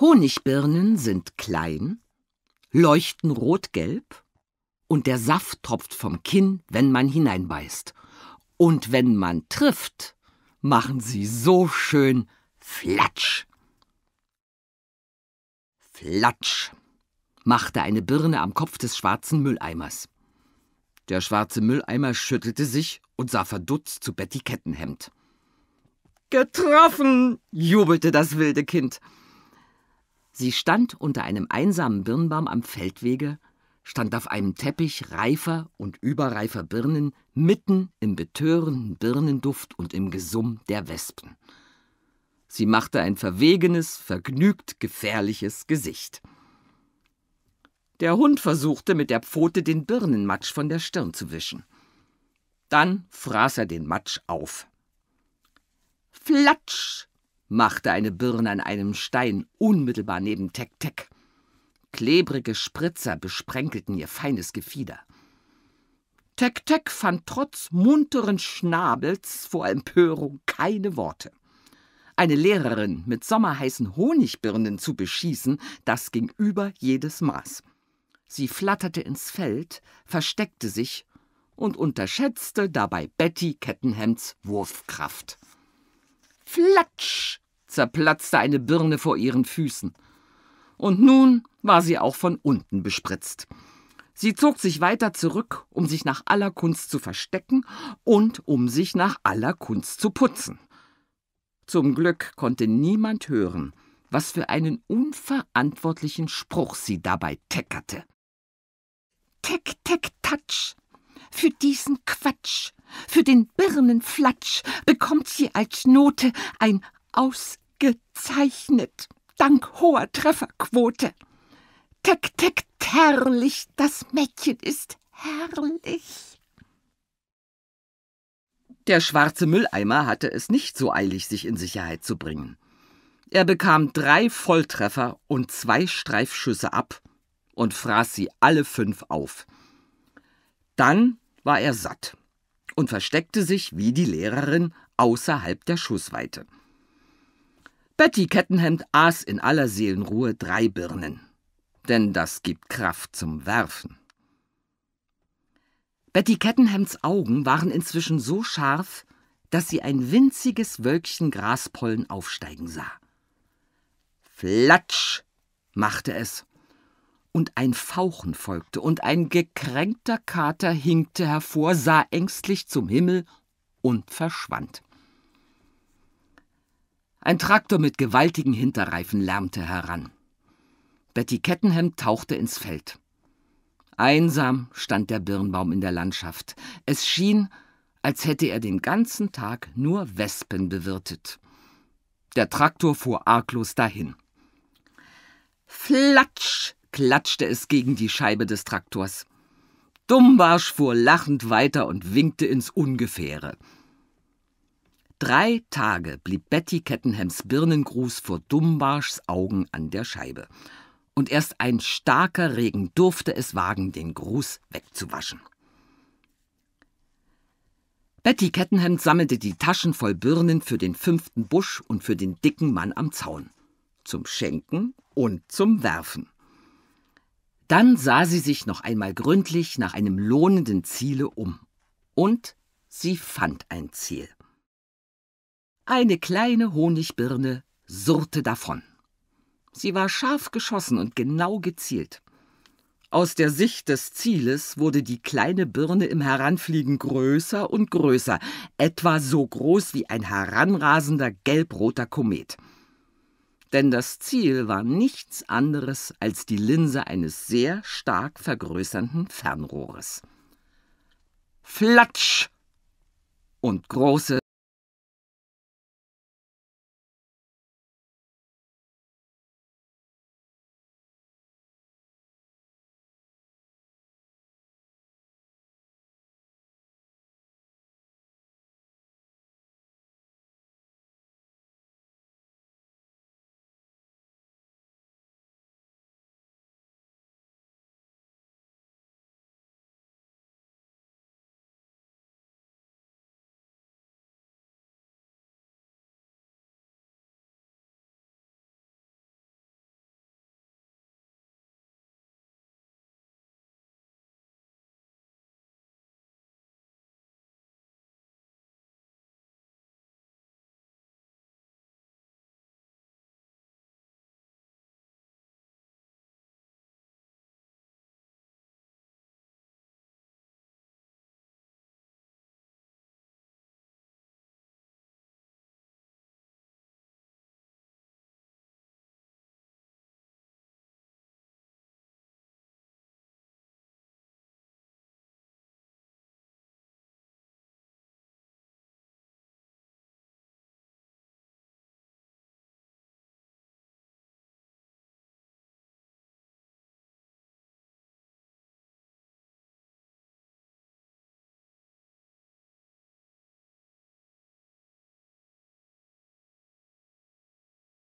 Honigbirnen sind klein, leuchten rotgelb und der Saft tropft vom Kinn, wenn man hineinbeißt. Und wenn man trifft, machen sie so schön Flatsch. Flatsch, machte eine Birne am Kopf des schwarzen Mülleimers. Der schwarze Mülleimer schüttelte sich und sah verdutzt zu Betty Kettenhemd. Getroffen, jubelte das wilde Kind. Sie stand unter einem einsamen Birnbaum am Feldwege, stand auf einem Teppich reifer und überreifer Birnen mitten im betörenden Birnenduft und im Gesumm der Wespen. Sie machte ein verwegenes, vergnügt gefährliches Gesicht. Der Hund versuchte mit der Pfote den Birnenmatsch von der Stirn zu wischen. Dann fraß er den Matsch auf. Flatsch! machte eine Birne an einem Stein unmittelbar neben Tek Tek. Klebrige Spritzer besprenkelten ihr feines Gefieder. Tek Tek fand trotz munteren Schnabels vor Empörung keine Worte. Eine Lehrerin mit sommerheißen Honigbirnen zu beschießen, das ging über jedes Maß. Sie flatterte ins Feld, versteckte sich und unterschätzte dabei Betty Kettenhemds Wurfkraft. Flatsch! zerplatzte eine Birne vor ihren Füßen. Und nun war sie auch von unten bespritzt. Sie zog sich weiter zurück, um sich nach aller Kunst zu verstecken und um sich nach aller Kunst zu putzen. Zum Glück konnte niemand hören, was für einen unverantwortlichen Spruch sie dabei teckerte. Teck, teck, touch. Für diesen Quatsch für den Birnenflatsch bekommt sie als Note ein ausgezeichnet, dank hoher Trefferquote. Tek, tek, herrlich, das Mädchen ist herrlich. Der schwarze Mülleimer hatte es nicht so eilig, sich in Sicherheit zu bringen. Er bekam drei Volltreffer und zwei Streifschüsse ab und fraß sie alle fünf auf. Dann war er satt und versteckte sich wie die Lehrerin außerhalb der Schussweite. Betty Kettenhemd aß in aller Seelenruhe drei Birnen, denn das gibt Kraft zum Werfen. Betty Kettenhemds Augen waren inzwischen so scharf, dass sie ein winziges Wölkchen Graspollen aufsteigen sah. Flatsch machte es und ein Fauchen folgte, und ein gekränkter Kater hinkte hervor, sah ängstlich zum Himmel und verschwand. Ein Traktor mit gewaltigen Hinterreifen lärmte heran. Betty Kettenham tauchte ins Feld. Einsam stand der Birnbaum in der Landschaft. Es schien, als hätte er den ganzen Tag nur Wespen bewirtet. Der Traktor fuhr arglos dahin. Flatsch! klatschte es gegen die Scheibe des Traktors. Dummbarsch fuhr lachend weiter und winkte ins Ungefähre. Drei Tage blieb Betty Kettenhams Birnengruß vor Dummbarschs Augen an der Scheibe. Und erst ein starker Regen durfte es wagen, den Gruß wegzuwaschen. Betty Kettenham sammelte die Taschen voll Birnen für den fünften Busch und für den dicken Mann am Zaun. Zum Schenken und zum Werfen. Dann sah sie sich noch einmal gründlich nach einem lohnenden Ziele um. Und sie fand ein Ziel. Eine kleine Honigbirne surrte davon. Sie war scharf geschossen und genau gezielt. Aus der Sicht des Zieles wurde die kleine Birne im Heranfliegen größer und größer, etwa so groß wie ein heranrasender gelbroter Komet denn das Ziel war nichts anderes als die Linse eines sehr stark vergrößernden Fernrohres. Flatsch! Und große